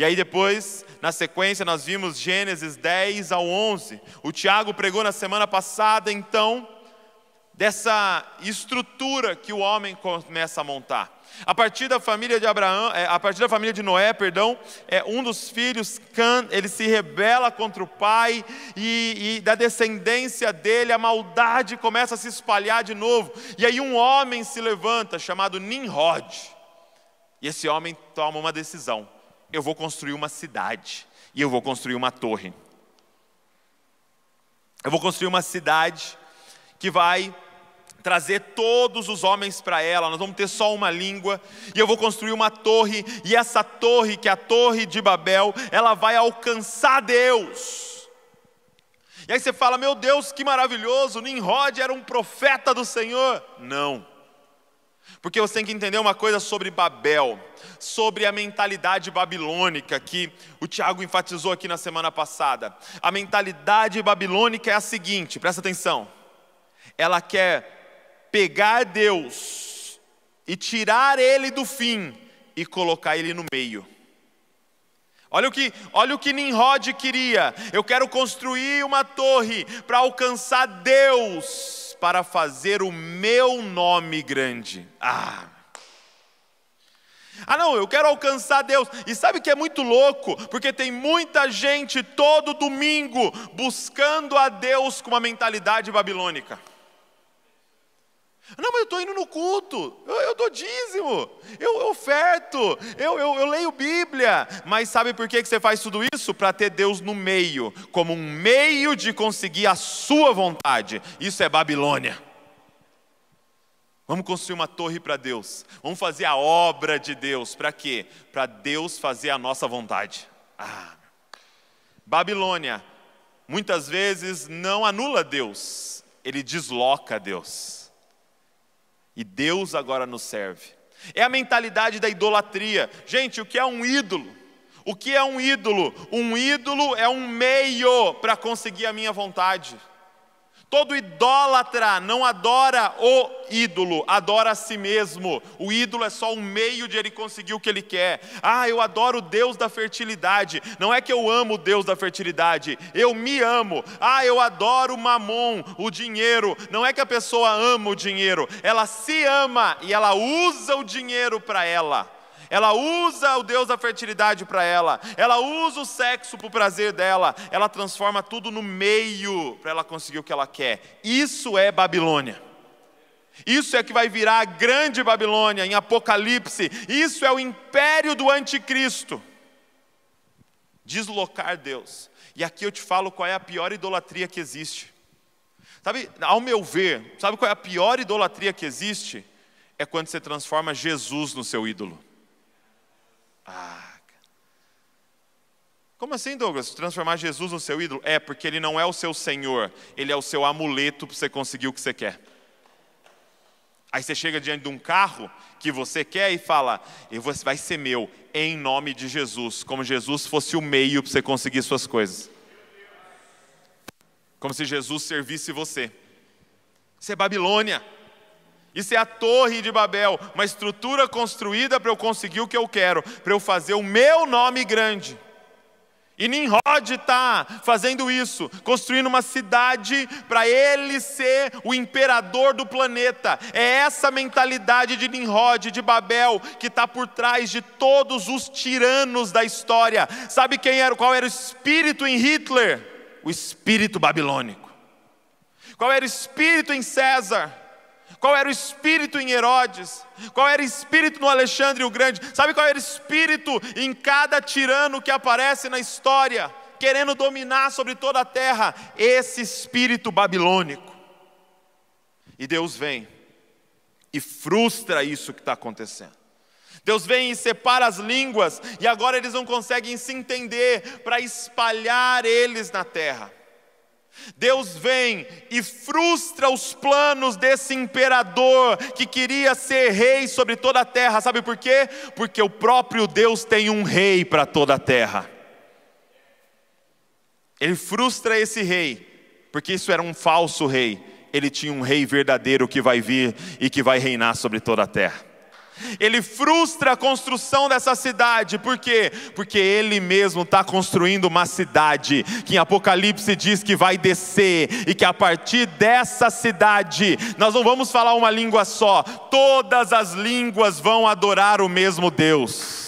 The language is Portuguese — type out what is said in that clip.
E aí depois, na sequência, nós vimos Gênesis 10 ao 11. O Tiago pregou na semana passada, então, dessa estrutura que o homem começa a montar. A partir da família de Abraão, é, a partir da família de Noé, perdão, é um dos filhos, Can, ele se rebela contra o pai e, e da descendência dele a maldade começa a se espalhar de novo. E aí um homem se levanta chamado Nimrod. E esse homem toma uma decisão eu vou construir uma cidade e eu vou construir uma torre. Eu vou construir uma cidade que vai trazer todos os homens para ela, nós vamos ter só uma língua, e eu vou construir uma torre, e essa torre, que é a Torre de Babel, ela vai alcançar Deus. E aí você fala, meu Deus, que maravilhoso, Nimrod era um profeta do Senhor. Não. Porque você tem que entender uma coisa sobre Babel, sobre a mentalidade babilônica que o Tiago enfatizou aqui na semana passada. A mentalidade babilônica é a seguinte, presta atenção. Ela quer pegar Deus e tirar ele do fim e colocar ele no meio. Olha o que, olha o que Nimrod queria. Eu quero construir uma torre para alcançar Deus para fazer o meu nome grande. Ah! Ah, não, eu quero alcançar Deus. E sabe que é muito louco, porque tem muita gente todo domingo buscando a Deus com uma mentalidade babilônica. Não, mas eu estou indo no culto, eu, eu dou dízimo, eu, eu oferto, eu, eu, eu, leio Bíblia. Mas sabe por que, que você faz tudo isso? Para ter Deus no meio, como um meio de conseguir a sua vontade. Isso é Babilônia. Vamos construir uma torre para Deus, vamos fazer a obra de Deus, para quê? Para Deus fazer a nossa vontade. Ah. Babilônia, muitas vezes, não anula Deus, ele desloca Deus. E Deus agora nos serve. É a mentalidade da idolatria. Gente, o que é um ídolo? O que é um ídolo? Um ídolo é um meio para conseguir a minha vontade. Todo idólatra não adora o ídolo, adora a si mesmo. O ídolo é só um meio de ele conseguir o que ele quer. Ah, eu adoro o Deus da fertilidade. Não é que eu amo o Deus da fertilidade, eu me amo. Ah, eu adoro o mamon, o dinheiro. Não é que a pessoa ama o dinheiro, ela se ama e ela usa o dinheiro para ela. Ela usa o Deus da fertilidade para ela. Ela usa o sexo para o prazer dela. Ela transforma tudo no meio para ela conseguir o que ela quer. Isso é Babilônia. Isso é que vai virar a grande Babilônia em Apocalipse. Isso é o império do anticristo. Deslocar Deus. E aqui eu te falo qual é a pior idolatria que existe. Sabe, ao meu ver, sabe qual é a pior idolatria que existe? É quando você transforma Jesus no seu ídolo. Ah, como assim, Douglas? Transformar Jesus no seu ídolo? É, porque ele não é o seu Senhor, ele é o seu amuleto para você conseguir o que você quer. Aí você chega diante de um carro que você quer e fala: vai ser meu, em nome de Jesus, como Jesus fosse o meio para você conseguir suas coisas. Como se Jesus servisse você. Isso é Babilônia. Isso é a Torre de Babel, uma estrutura construída para eu conseguir o que eu quero, para eu fazer o meu nome grande. E Nimrod está fazendo isso, construindo uma cidade para ele ser o imperador do planeta. É essa mentalidade de Nimrod, de Babel, que está por trás de todos os tiranos da história. Sabe quem era, qual era o espírito em Hitler? O espírito babilônico. Qual era o espírito em César? Qual era o espírito em Herodes? Qual era o espírito no Alexandre o Grande? Sabe qual era o espírito em cada tirano que aparece na história, querendo dominar sobre toda a terra? Esse espírito babilônico. E Deus vem e frustra isso que está acontecendo. Deus vem e separa as línguas, e agora eles não conseguem se entender para espalhar eles na terra. Deus vem e frustra os planos desse imperador que queria ser rei sobre toda a terra. Sabe por quê? Porque o próprio Deus tem um rei para toda a terra. Ele frustra esse rei, porque isso era um falso rei. Ele tinha um rei verdadeiro que vai vir e que vai reinar sobre toda a terra. Ele frustra a construção dessa cidade, por quê? Porque ele mesmo está construindo uma cidade que em Apocalipse diz que vai descer, e que a partir dessa cidade, nós não vamos falar uma língua só, todas as línguas vão adorar o mesmo Deus.